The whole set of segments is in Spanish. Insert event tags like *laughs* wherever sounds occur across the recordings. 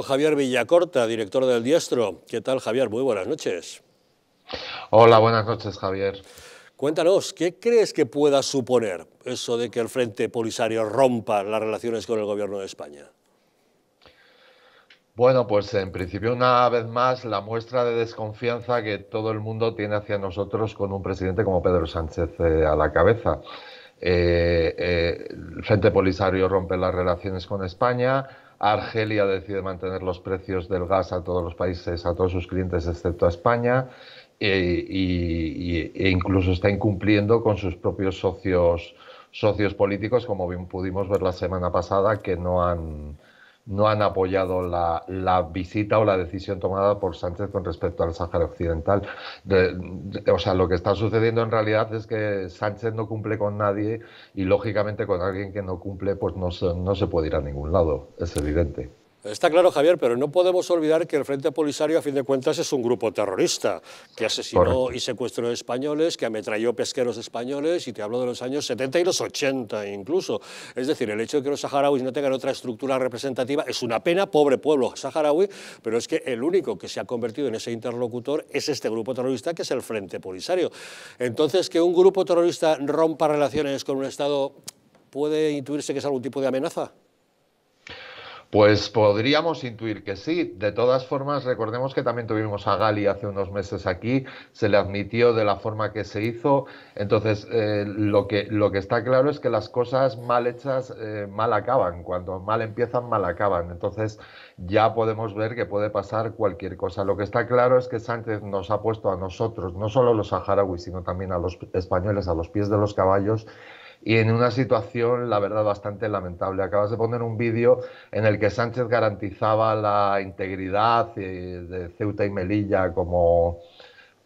Javier Villacorta, director del Diestro. ¿Qué tal, Javier? Muy buenas noches. Hola, buenas noches, Javier. Cuéntanos, ¿qué crees que pueda suponer eso de que el Frente Polisario rompa las relaciones con el Gobierno de España? Bueno, pues en principio una vez más la muestra de desconfianza que todo el mundo tiene hacia nosotros con un presidente como Pedro Sánchez eh, a la cabeza. Eh, eh, el Frente Polisario rompe las relaciones con España, Argelia decide mantener los precios del gas a todos los países, a todos sus clientes, excepto a España. E, y, incluso está incumpliendo con sus propios socios, socios políticos, como bien pudimos ver la semana pasada, que no han, no han apoyado la, visita o la decisión tomada por Sánchez con respecto al Sáhara Occidental. o sea, lo que está sucediendo en realidad es que Sánchez no cumple con nadie y, lógicamente, con alguien que no cumple, pues no no se puede ir a ningún lado, es evidente. Está claro, Javier, pero no podemos olvidar que el Frente Polisario, a fin de cuentas, es un grupo terrorista que asesinó y secuestró españoles, que ametralló pesqueros españoles, y te hablo de los años 70 y los 80 incluso. Es decir, el hecho de que los saharauis no tengan otra estructura representativa es una pena, pobre pueblo saharaui, pero es que el único que se ha convertido en ese interlocutor es este grupo terrorista que es el Frente Polisario. Entonces, que un grupo terrorista rompa relaciones con un Estado, ¿puede intuirse que es algún tipo de amenaza? Pues podríamos intuir que sí. De todas formas, recordemos que también tuvimos a Gali hace unos meses aquí, se le admitió de la forma que se hizo. Entonces, eh, lo, que, lo que está claro es que las cosas mal hechas eh, mal acaban. Cuando mal empiezan, mal acaban. Entonces, ya podemos ver que puede pasar cualquier cosa. Lo que está claro es que Sánchez nos ha puesto a nosotros, no solo a los saharauis, sino también a los españoles, a los pies de los caballos y en una situación, la verdad, bastante lamentable. Acabas de poner un vídeo en el que Sánchez garantizaba la integridad eh, de Ceuta y Melilla como,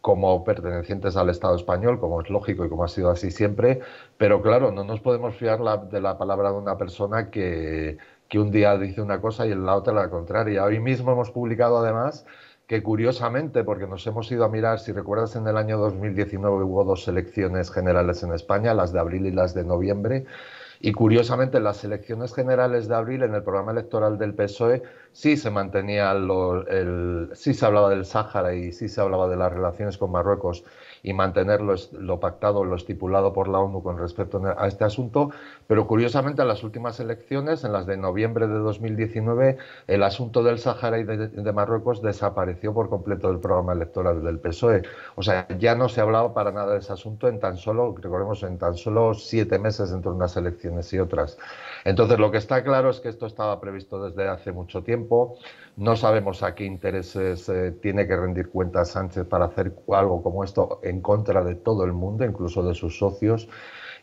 como pertenecientes al Estado español, como es lógico y como ha sido así siempre, pero claro, no nos podemos fiar de la palabra de una persona que, que un día dice una cosa y en la otra la contraria. Hoy mismo hemos publicado además que curiosamente, porque nos hemos ido a mirar, si recuerdas, en el año 2019 hubo dos elecciones generales en España, las de abril y las de noviembre, y curiosamente, en las elecciones generales de abril, en el programa electoral del PSOE, sí se mantenía, el, sí se hablaba del Sáhara y sí se hablaba de las relaciones con Marruecos y mantener lo, pactado, lo estipulado por la ONU con respecto a este asunto, pero curiosamente en las últimas elecciones, en las de noviembre de 2019, el asunto del Sáhara y de, Marruecos desapareció por completo del programa electoral del PSOE. O sea, ya no se hablaba para nada de ese asunto en tan solo, recordemos, en tan solo siete meses dentro de unas elecciones y otras. Entonces, lo que está claro es que esto estaba previsto desde hace mucho tiempo. No sabemos a qué intereses eh, tiene que rendir cuenta Sánchez para hacer algo como esto en contra de todo el mundo, incluso de sus socios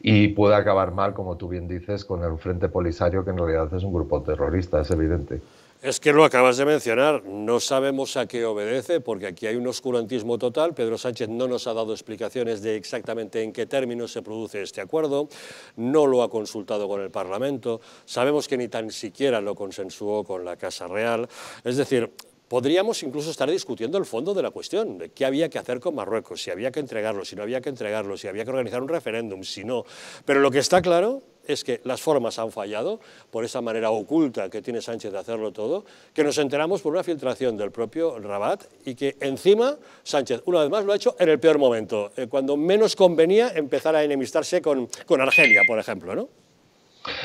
y puede acabar mal, como tú bien dices, con el Frente Polisario, que en realidad es un grupo terrorista, es evidente. Es que lo acabas de mencionar, no sabemos a qué obedece, porque aquí hay un oscurantismo total. Pedro Sánchez no nos ha dado explicaciones de exactamente en qué términos se produce este acuerdo, no lo ha consultado con el Parlamento, sabemos que ni tan siquiera lo consensuó con la Casa Real. Es decir, podríamos incluso estar discutiendo el fondo de la cuestión, de qué había que hacer con Marruecos, si había que entregarlo, si no había que entregarlo, si había que organizar un referéndum, si no. Pero lo que está claro es que las formas han fallado por esa manera oculta que tiene Sánchez de hacerlo todo, que nos enteramos por una filtración del propio Rabat y que encima Sánchez una vez más lo ha hecho en el peor momento, eh, cuando menos convenía empezar a enemistarse con, con Argelia, por ejemplo, ¿no?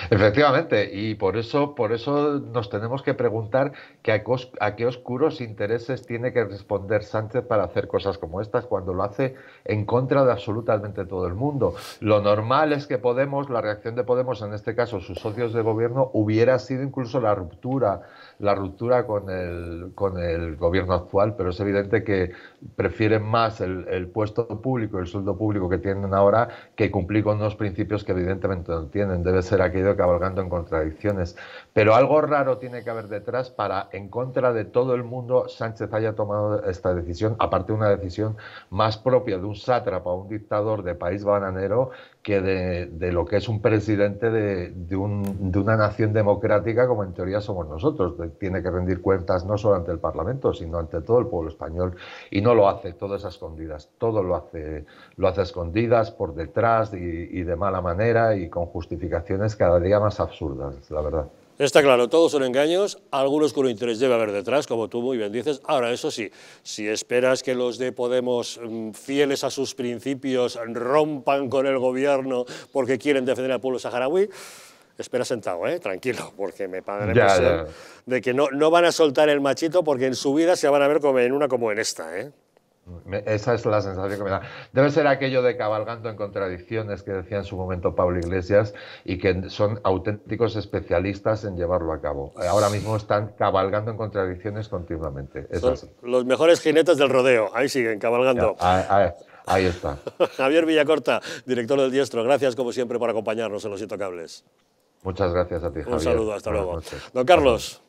Efectivamente, y por eso, por eso nos tenemos que preguntar qué a, qué oscuros intereses tiene que responder Sánchez para hacer cosas como estas cuando lo hace en contra de absolutamente todo el mundo. Lo normal es que Podemos, la reacción de Podemos, en este caso sus socios de gobierno, hubiera sido incluso la ruptura, la ruptura con el, con el gobierno actual, pero es evidente que prefieren más el, puesto público, el sueldo público que tienen ahora, que cumplir con unos principios que evidentemente no tienen. Debe ser aquello cabalgando en contradicciones. Pero algo raro tiene que haber detrás para, en contra de todo el mundo, Sánchez haya tomado esta decisión, aparte de una decisión más propia de un sátrapa, un dictador de país bananero, que de, lo que es un presidente de, una nación democrática como en teoría somos nosotros. Tiene que rendir cuentas no solo ante el Parlamento, sino ante todo el pueblo español. Y no lo hace, todo es a escondidas, todo lo hace, lo hace a escondidas, por detrás y, de mala manera y con justificaciones cada sería más absurda, la verdad. Está claro, todos son engaños, algunos con interés debe haber detrás, como tú muy bien dices. Ahora, eso sí, si esperas que los de Podemos, mm, fieles a sus principios, rompan con el gobierno porque quieren defender al pueblo saharaui, espera sentado, ¿eh? tranquilo, porque me pagan de que no, no van a soltar el machito porque en su vida se van a ver como en una como en esta. ¿eh? esa es la sensación que me da. Debe ser aquello de cabalgando en contradicciones que decía en su momento Pablo Iglesias y que son auténticos especialistas en llevarlo a cabo. Ahora mismo están cabalgando en contradicciones continuamente. los mejores jinetes del rodeo. Ahí siguen cabalgando. ahí está. *laughs* Javier Villacorta, director del Diestro, gracias como siempre por acompañarnos en Los Intocables. Muchas gracias a ti, Javier. Un saludo, hasta luego. Don Carlos.